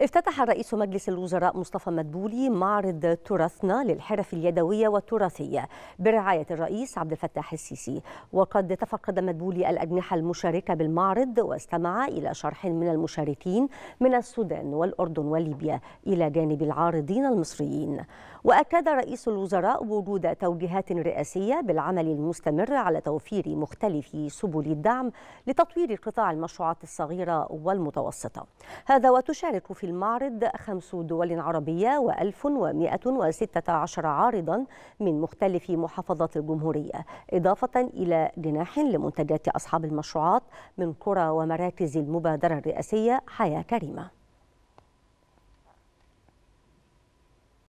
افتتح رئيس مجلس الوزراء مصطفى مدبولي معرض تراثنا للحرف اليدوية والتراثية برعاية الرئيس عبد الفتاح السيسي وقد تفقد مدبولي الأجنحة المشاركة بالمعرض واستمع إلى شرح من المشاركين من السودان والأردن وليبيا إلى جانب العارضين المصريين وأكد رئيس الوزراء وجود توجيهات رئاسية بالعمل المستمر على توفير مختلف سبل الدعم لتطوير قطاع المشروعات الصغيرة والمتوسطة هذا وتشارك في المعرض خمس دول عربية و1116 عارضا من مختلف محافظات الجمهورية إضافة إلى جناح لمنتجات أصحاب المشروعات من قرى ومراكز المبادرة الرئاسية حياة كريمة